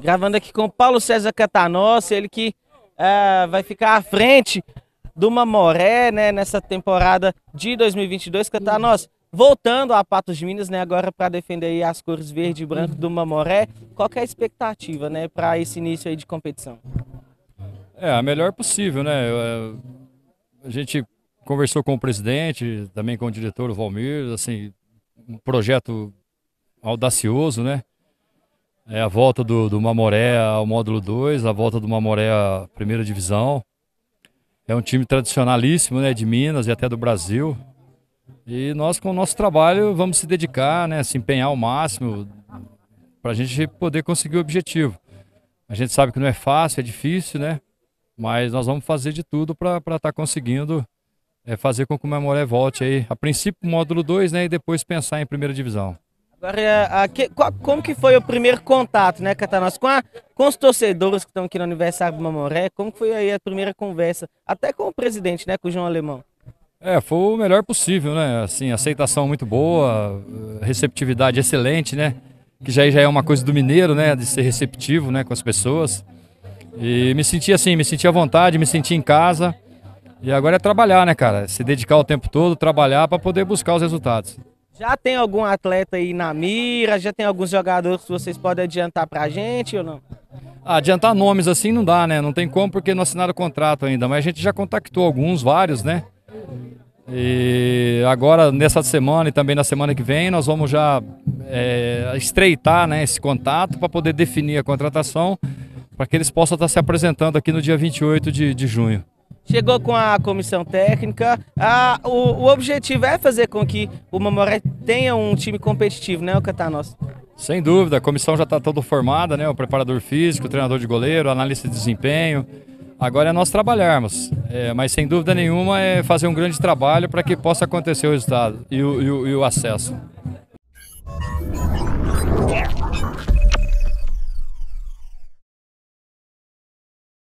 Gravando aqui com Paulo César Catanossi, ele que é, vai ficar à frente do Mamoré, né, nessa temporada de 2022. Catanossi, voltando a Patos de Minas, né, agora para defender as cores verde e branco do Mamoré, qual é a expectativa, né, para esse início aí de competição? É, a melhor possível, né? Eu, é, a gente conversou com o presidente, também com o diretor o Valmir, assim, um projeto audacioso, né? é a volta do, do Mamoré ao módulo 2, a volta do Mamoré à primeira divisão. É um time tradicionalíssimo né, de Minas e até do Brasil. E nós, com o nosso trabalho, vamos se dedicar, né, se empenhar ao máximo para a gente poder conseguir o objetivo. A gente sabe que não é fácil, é difícil, né? Mas nós vamos fazer de tudo para estar tá conseguindo é, fazer com que o Mamoré volte aí, a princípio módulo 2, né? E depois pensar em primeira divisão. Agora, a, que, qual, como que foi o primeiro contato, né, Catanós, com, com os torcedores que estão aqui no Aniversário do Mamoré? Como foi aí a primeira conversa, até com o presidente, né, com o João Alemão? É, foi o melhor possível, né? Assim, aceitação muito boa, receptividade excelente, né? Que já, já é uma coisa do mineiro, né? De ser receptivo, né? Com as pessoas. E me senti assim, me senti à vontade, me senti em casa. E agora é trabalhar, né, cara? Se dedicar o tempo todo, trabalhar para poder buscar os resultados. Já tem algum atleta aí na mira? Já tem alguns jogadores que vocês podem adiantar pra gente ou não? Ah, adiantar nomes assim não dá, né? Não tem como porque não assinaram contrato ainda, mas a gente já contactou alguns, vários, né? E agora, nessa semana e também na semana que vem, nós vamos já é, estreitar né, esse contato para poder definir a contratação para que eles possam estar se apresentando aqui no dia 28 de, de junho chegou com a comissão técnica. o, o objetivo é fazer com que o Mamoré tenha um time competitivo, né, o Catanos? Sem dúvida, a comissão já está toda formada, né? O preparador físico, o treinador de goleiro, analista de desempenho. Agora é nós trabalharmos, é, mas sem dúvida nenhuma é fazer um grande trabalho para que possa acontecer o resultado e o, e o, e o acesso.